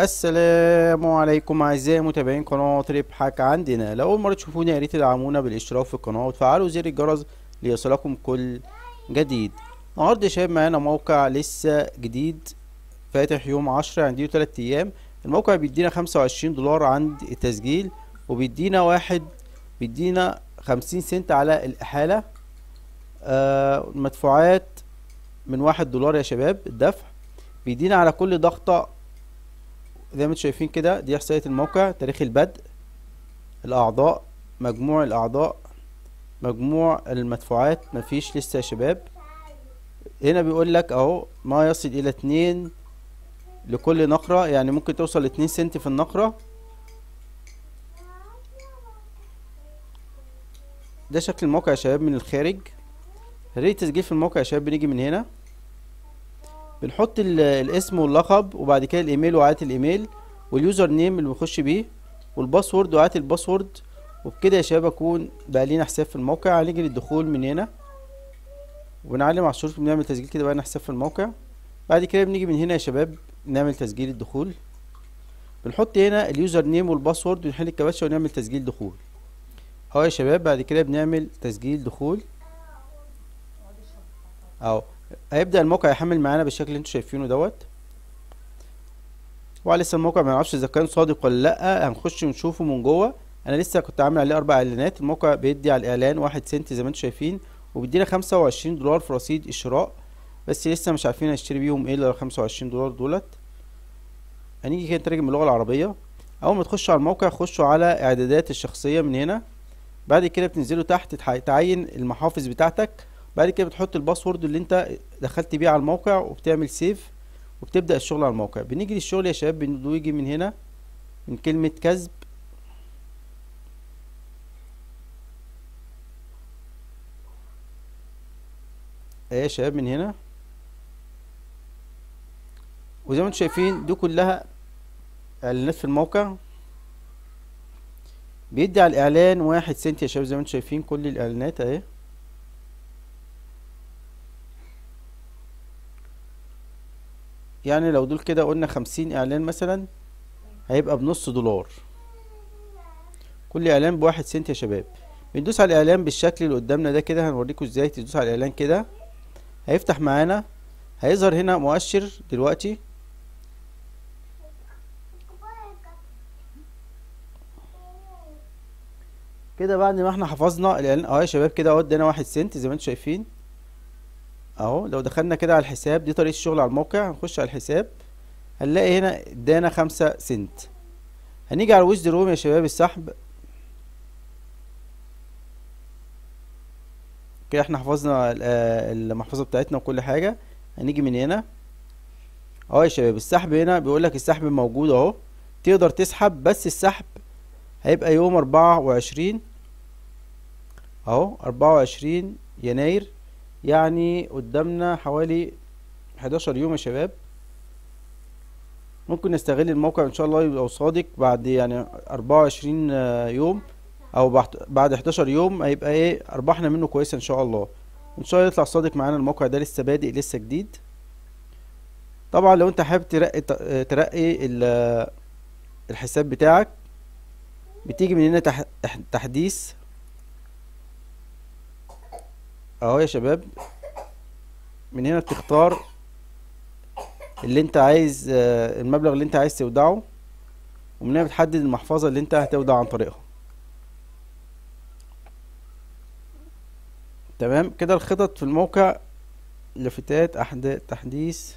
السلام عليكم اعزائي متابعين قناه ربحك عندنا لو اول مره تشوفونا يا ريت تدعمونا بالاشتراك في القناه وتفعلوا زر الجرس ليصلكم كل جديد النهارده شايف معانا موقع لسه جديد فاتح يوم عشرة عنديه تلات ايام الموقع بيدينا خمسة وعشرين دولار عند التسجيل وبيدينا واحد بيدينا خمسين سنت على الاحاله آه مدفوعات من واحد دولار يا شباب الدفع بيدينا على كل ضغطه زي ما انتم شايفين كده دي احصائية الموقع تاريخ البدء الاعضاء مجموع الاعضاء مجموع المدفوعات مفيش لسه يا شباب هنا بيقول لك اهو ما يصل الى اتنين لكل نقرة يعني ممكن توصل لاتنين سنت في النقرة ده شكل الموقع يا شباب من الخارج ريت تسجيل في الموقع يا شباب بنيجي من هنا بنحط الاسم واللقب وبعد كده الايميل وعادة الايميل واليوزر نيم اللي بنخش بيه والباسورد وعادة الباسورد وبكده يا شباب اكون بقى لينا حساب في الموقع هنيجي للدخول من هنا وبنعلم على الشروط بنعمل تسجيل كده بقى لنا حساب في الموقع بعد كده بنيجي من هنا يا شباب نعمل تسجيل الدخول بنحط هنا اليوزر نيم والباسورد ونحل الكباتشة ونعمل تسجيل دخول اهو يا شباب بعد كده بنعمل تسجيل دخول اهو هيبدأ الموقع يحمل معانا بالشكل اللي انتوا شايفينه دوت وعلى لسه الموقع ما نعرفش اذا كان صادق ولا لا هنخش نشوفه من جوه انا لسه كنت عامل عليه اربع اعلانات الموقع بيدي على الاعلان واحد سنت زي ما انتوا شايفين وبيدينا خمسة وعشرين دولار في رصيد الشراء بس لسه مش عارفين هنشتري بيهم ايه الا خمسة وعشرين دولار دولت هنيجي كده نترجم اللغة العربية اول ما تخشوا على الموقع خشوا على اعدادات الشخصية من هنا بعد كده بتنزلوا تحت تعين المحافظ بتاعتك بعد كده بتحط الباسورد اللي انت دخلت بيه على الموقع وبتعمل سيف وبتبدا الشغل على الموقع بنيجي للشغل يا شباب بنيجي من هنا من كلمه كذب اهي يا شباب من هنا وزي ما انتم شايفين دي كلها اعلانات في الموقع بيدي على الاعلان واحد سنت يا شباب زي ما انتم شايفين كل الاعلانات اهي يعني لو دول كده قلنا خمسين اعلان مثلا هيبقى بنص دولار كل اعلان بواحد سنت يا شباب بندوس على الاعلان بالشكل اللي قدامنا ده كده هنوريكم ازاي تدوس على الاعلان كده هيفتح معانا هيظهر هنا مؤشر دلوقتي كده بعد ما احنا حفظنا الاعلان اهو يا شباب كده اهو ادينا واحد سنت زي ما انتم شايفين اهو لو دخلنا كده على الحساب دي طريقة الشغل على الموقع هنخش على الحساب هنلاقي هنا ادانا خمسة سنت هنيجي على الويز روم يا شباب السحب كده احنا حفظنا آه، المحفظة بتاعتنا وكل حاجة هنيجي من هنا اهو يا شباب السحب هنا بيقولك السحب موجود اهو تقدر تسحب بس السحب هيبقى يوم اربعة وعشرين اهو اربعة وعشرين يناير يعني قدامنا حوالي 11 يوم يا شباب ممكن نستغل الموقع ان شاء الله لو صادق بعد يعني 24 آه، يوم او بعد 11 يوم هيبقى ايه ارباحنا منه كويسه ان شاء الله ان شاء الله يطلع صادق معانا الموقع ده لسه بادئ لسه جديد طبعا لو انت حابب ترقي آه، ترقي آه، الحساب بتاعك بتيجي من هنا تحديث اهو يا شباب من هنا بتختار اللي انت عايز آه، المبلغ اللي انت عايز تودعه ومن هنا بتحدد المحفظة اللي انت هتودع عن طريقها تمام كده الخطط في الموقع لافتات تحديث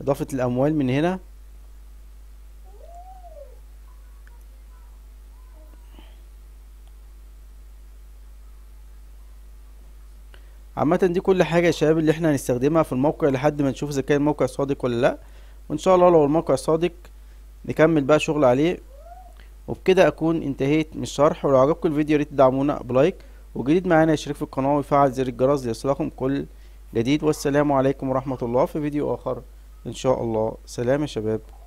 اضافة الاموال من هنا عامه دي كل حاجه يا شباب اللي احنا هنستخدمها في الموقع لحد ما نشوف اذا كان الموقع صادق ولا لا وان شاء الله لو الموقع صادق نكمل بقى شغل عليه وبكده اكون انتهيت من الشرح ولو عجبكم الفيديو ريت تدعمونا بلايك وجديد معانا يشترك في القناه ويفعل زر الجرس ليصلكم كل جديد والسلام عليكم ورحمه الله في فيديو اخر ان شاء الله سلام يا شباب